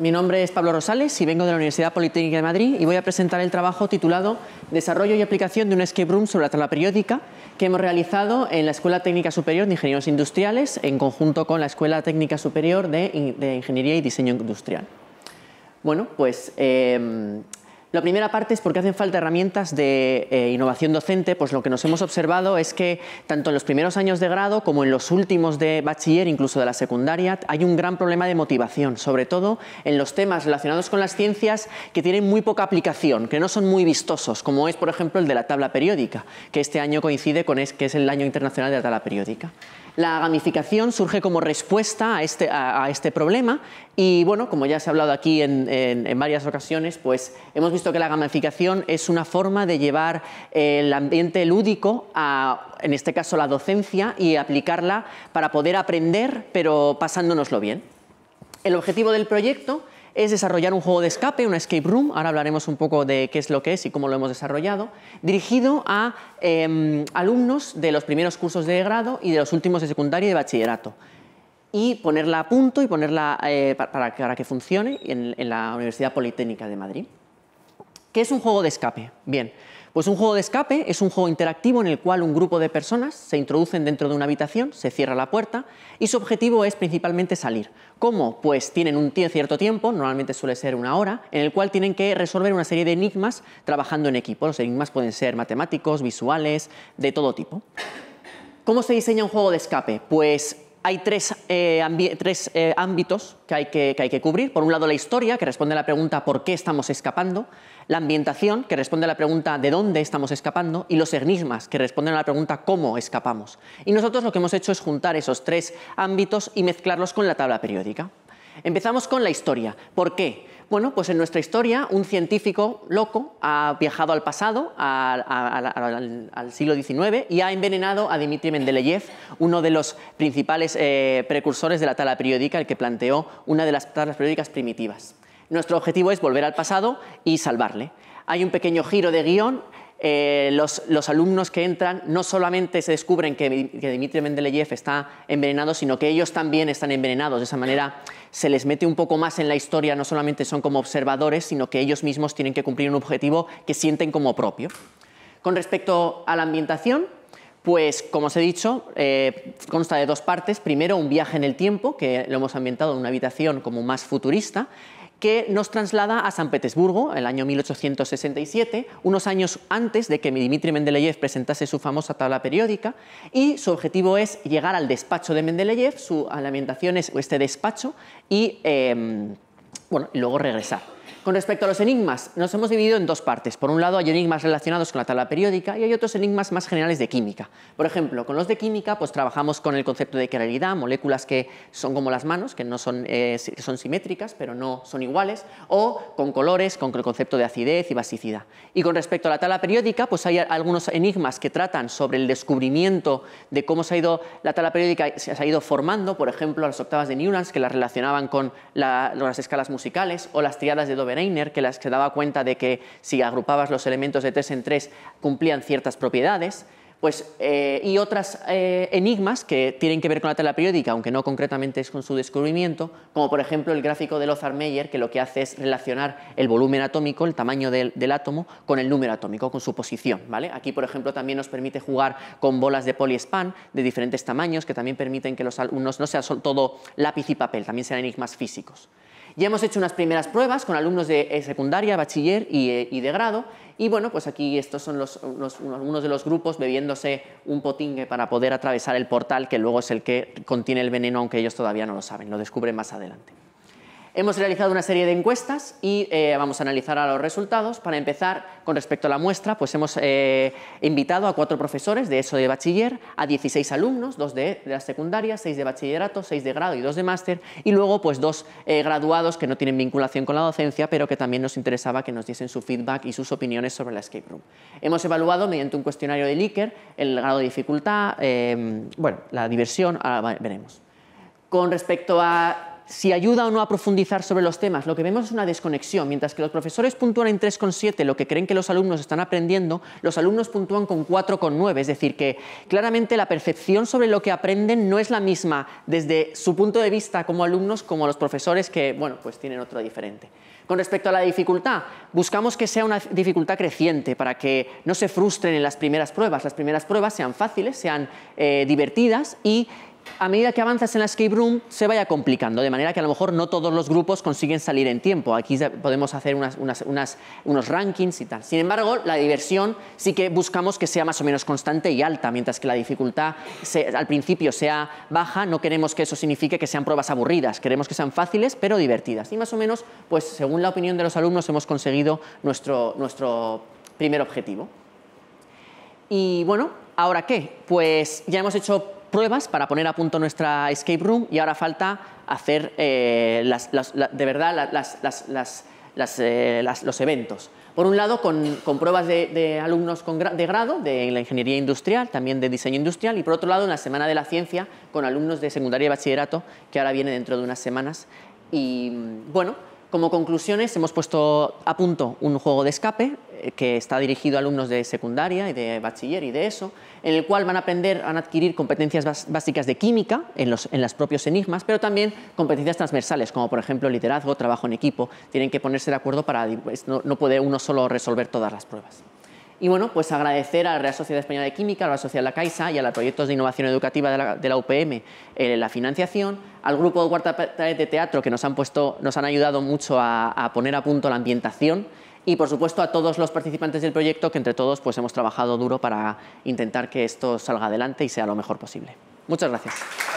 Mi nombre es Pablo Rosales y vengo de la Universidad Politécnica de Madrid y voy a presentar el trabajo titulado Desarrollo y aplicación de un escape room sobre la tabla periódica que hemos realizado en la Escuela Técnica Superior de Ingenieros Industriales en conjunto con la Escuela Técnica Superior de, Ingeniería y Diseño Industrial. Bueno, pues em, la primera parte es porque hacen falta herramientas de eh, innovación docente, pues lo que nos hemos observado es que tanto en los primeros años de grado como en los últimos de bachiller, incluso de la secundaria, hay un gran problema de motivación, sobre todo en los temas relacionados con las ciencias que tienen muy poca aplicación, que no son muy vistosos, como es por ejemplo el de la tabla periódica, que este año coincide con que es el año internacional de la tabla periódica. La gamificación surge como respuesta este, a este, problema y, bueno, como ya se ha hablado aquí en, en, varias ocasiones, pues hemos visto que la gamificación es una forma de llevar el ambiente lúdico a, en este caso, la docencia y aplicarla para poder aprender, pero pasándonoslo bien. El objetivo del proyecto es desarrollar un juego de escape, una escape room, ahora hablaremos un poco de qué es lo que es y cómo lo hemos desarrollado, dirigido a em, alumnos de los primeros cursos de grado y de los últimos de secundaria y de bachillerato y ponerla a punto y ponerla eh, para, que funcione en, en la Universidad Politécnica de Madrid. ¿Qué es un juego de escape? Bien, pues un juego de escape es un juego interactivo en el cual un grupo de personas se introducen dentro de una habitación, se cierra la puerta y su objetivo es principalmente salir. ¿Cómo? Pues tienen un cierto tiempo, normalmente suele ser una hora, en el cual tienen que resolver una serie de enigmas trabajando en equipo. Los enigmas pueden ser matemáticos, visuales, de todo tipo. ¿Cómo se diseña un juego de escape? Pues hay tres, eh, tres eh, ámbitos que hay que, que hay que cubrir. Por un lado, la historia, que responde a la pregunta ¿por qué estamos escapando? La ambientación, que responde a la pregunta ¿de dónde estamos escapando? Y los enigmas, que responden a la pregunta ¿cómo escapamos? Y nosotros lo que hemos hecho es juntar esos tres ámbitos y mezclarlos con la tabla periódica. Empezamos con la historia. ¿Por qué? Bueno, pues en nuestra historia un científico loco ha viajado al pasado, al, siglo XIX, y ha envenenado a Dmitri Mendeleev, uno de los principales eh, precursores de la tala periódica, el que planteó una de las talas periódicas primitivas. Nuestro objetivo es volver al pasado y salvarle. Hay un pequeño giro de guión eh, los, alumnos que entran no solamente se descubren que, que, Dmitry Mendeleev está envenenado, sino que ellos también están envenenados. De esa manera se les mete un poco más en la historia, no solamente son como observadores, sino que ellos mismos tienen que cumplir un objetivo que sienten como propio. Con respecto a la ambientación, pues como os he dicho, eh, consta de dos partes. Primero, un viaje en el tiempo, que lo hemos ambientado en una habitación como más futurista, que nos traslada a San Petersburgo, el año 1867, unos años antes de que Dmitri Mendeleev presentase su famosa tabla periódica, y su objetivo es llegar al despacho de Mendeleev, su alimentación es este despacho, y... Em, bueno, y luego regresar. Con respecto a los enigmas, nos hemos dividido en dos partes. Por un lado, hay enigmas relacionados con la tabla periódica y hay otros enigmas más generales de química. Por ejemplo, con los de química, pues trabajamos con el concepto de quiralidad, moléculas que son como las manos, que no son, eh, son simétricas, pero no son iguales, o con colores, con el concepto de acidez y basicidad. Y con respecto a la tabla periódica, pues hay algunos enigmas que tratan sobre el descubrimiento de cómo se ha ido la tabla periódica se ha ido formando, por ejemplo, las octavas de Newlands, que las relacionaban con, las escalas musicales o las tiradas de Dobereiner, que las daba cuenta de que si agrupabas los elementos de tres en tres cumplían ciertas propiedades. Pues, eh, y otras eh, enigmas que tienen que ver con la tela periódica, aunque no concretamente es con su descubrimiento, como por ejemplo el gráfico de Lothar meyer que lo que hace es relacionar el volumen atómico, el tamaño del, átomo, con el número atómico, con su posición. ¿vale? Aquí, por ejemplo, también nos permite jugar con bolas de poliespan de diferentes tamaños, que también permiten que los alumnos no sea todo lápiz y papel, también sean enigmas físicos. Ya hemos hecho unas primeras pruebas con alumnos de eh, secundaria, bachiller eh, y, de grado. Y bueno, pues aquí estos son los, algunos de los grupos bebiéndose un potingue para poder atravesar el portal, que luego es el que contiene el veneno, aunque ellos todavía no lo saben, lo descubren más adelante. Hemos realizado una serie de encuestas y eh, vamos a analizar a los resultados. Para empezar, con respecto a la muestra, pues hemos eh, invitado a cuatro profesores de ESO de bachiller, a 16 alumnos, dos de, la secundaria, seis de bachillerato, seis de grado y dos de máster, y luego pues dos eh, graduados que no tienen vinculación con la docencia, pero que también nos interesaba que nos diesen su feedback y sus opiniones sobre la escape room. Hemos evaluado mediante un cuestionario de Likert el grado de dificultad, bueno, la diversión, ahora veremos. Con respecto a si ayuda o no a profundizar sobre los temas. Lo que vemos es una desconexión. Mientras que los profesores puntúan en 3,7 lo que creen que los alumnos están aprendiendo, los alumnos puntúan con 4,9. Es decir, que claramente la percepción sobre lo que aprenden no es la misma desde su punto de vista como alumnos como los profesores que, bueno, pues tienen otro diferente. Con respecto a la dificultad, buscamos que sea una dificultad creciente para que no se frustren en las primeras pruebas. Las primeras pruebas sean fáciles, sean eh, divertidas y a medida que avanzas en la escape room se vaya complicando, de manera que a lo mejor no todos los grupos consiguen salir en tiempo. Aquí podemos hacer unos rankings y tal. Sin embargo, la diversión sí que buscamos que sea más o menos constante y alta, mientras que la dificultad al principio sea baja, no queremos que eso signifique que sean pruebas aburridas, queremos que sean fáciles pero divertidas. Y más o menos, pues según la opinión de los alumnos, hemos conseguido nuestro, nuestro primer objetivo. Y bueno, ¿ahora qué? Pues ya hemos hecho pruebas para poner a punto nuestra escape room y ahora falta hacer eh, de verdad eh, los eventos. Por un lado, con, pruebas de, alumnos de grado de la ingeniería industrial, también de diseño industrial, y por otro lado, en la Semana de la Ciencia, con alumnos de secundaria y bachillerato, que ahora viene dentro de unas semanas. Y mm, bueno, como conclusiones, hemos puesto a punto un juego de escape eh, que está dirigido a alumnos de secundaria y de bachiller y de eso, en el cual van a aprender, van a adquirir competencias básicas de química en los propios enigmas, pero también competencias transversales, como por ejemplo liderazgo, trabajo en equipo. Tienen que ponerse de acuerdo para, pues, no, no puede uno solo resolver todas las pruebas. Y bueno, pues agradecer a la Real Sociedad Española de Química, a la Sociedad La Caixa y a los proyectos de innovación educativa de la, UPM eh, la financiación, al grupo de Cuarta de Teatro que nos han, ayudado mucho a, a, poner a punto la ambientación y por supuesto a todos los participantes del proyecto que entre todos pues hemos trabajado duro para intentar que esto salga adelante y sea lo mejor posible. Muchas gracias.